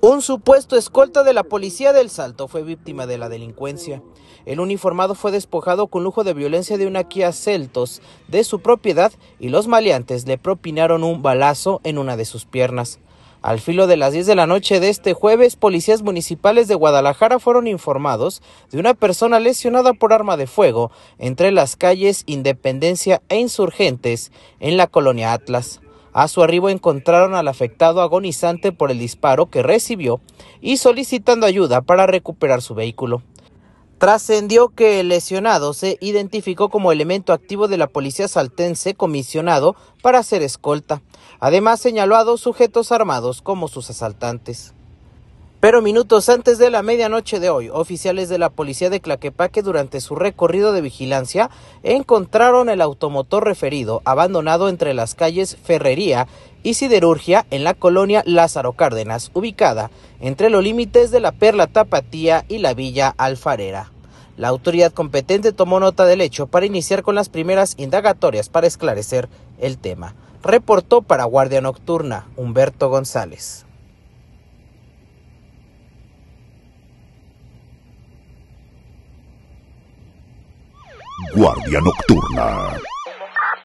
Un supuesto escolta de la policía del Salto fue víctima de la delincuencia. El uniformado fue despojado con lujo de violencia de una Kia Celtos de su propiedad y los maleantes le propinaron un balazo en una de sus piernas. Al filo de las 10 de la noche de este jueves, policías municipales de Guadalajara fueron informados de una persona lesionada por arma de fuego entre las calles Independencia e Insurgentes en la colonia Atlas. A su arribo encontraron al afectado agonizante por el disparo que recibió y solicitando ayuda para recuperar su vehículo. Trascendió que el lesionado se identificó como elemento activo de la policía saltense comisionado para hacer escolta. Además señaló a dos sujetos armados como sus asaltantes. Pero minutos antes de la medianoche de hoy, oficiales de la policía de Claquepaque durante su recorrido de vigilancia encontraron el automotor referido abandonado entre las calles Ferrería y Siderurgia en la colonia Lázaro Cárdenas, ubicada entre los límites de la Perla Tapatía y la Villa Alfarera. La autoridad competente tomó nota del hecho para iniciar con las primeras indagatorias para esclarecer el tema. Reportó para Guardia Nocturna Humberto González. Guardia Nocturna.